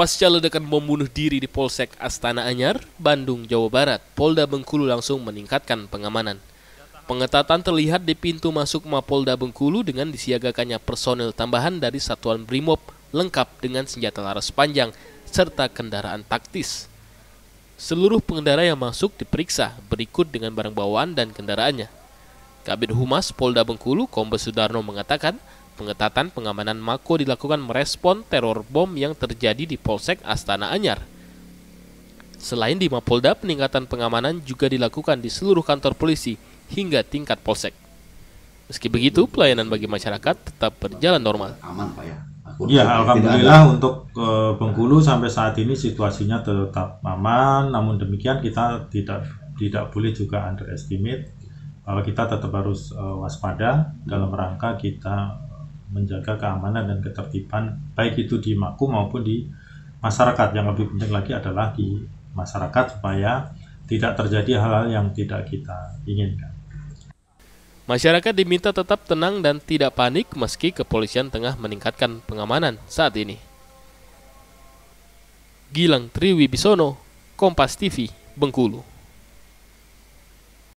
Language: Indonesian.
Pasca ledakan bom bunuh diri di Polsek Astana Anyar, Bandung, Jawa Barat, Polda Bengkulu langsung meningkatkan pengamanan. Pengetatan terlihat di pintu masuk Mapolda Bengkulu dengan disiagakannya personel tambahan dari Satuan Brimob lengkap dengan senjata laras panjang serta kendaraan taktis. Seluruh pengendara yang masuk diperiksa berikut dengan barang bawaan dan kendaraannya. Kabit Humas Polda Bengkulu, Kombes Sudarno mengatakan, Pengetatan pengamanan Mako dilakukan merespon teror bom yang terjadi di Polsek Astana Anyar. Selain di Mapolda, peningkatan pengamanan juga dilakukan di seluruh kantor polisi hingga tingkat polsek. Meski begitu, pelayanan bagi masyarakat tetap berjalan normal. Aman, Pak ya. Ya, alhamdulillah untuk eh, Bengkulu sampai saat ini situasinya tetap aman. Namun demikian kita tidak tidak boleh juga underestimate bahwa kita tetap harus eh, waspada dalam rangka kita menjaga keamanan dan ketertiban baik itu di maku maupun di masyarakat yang lebih penting lagi adalah di masyarakat supaya tidak terjadi hal-hal yang tidak kita inginkan. Masyarakat diminta tetap tenang dan tidak panik meski kepolisian tengah meningkatkan pengamanan saat ini. Gilang Triwibisono, Kompas TV, Bengkulu.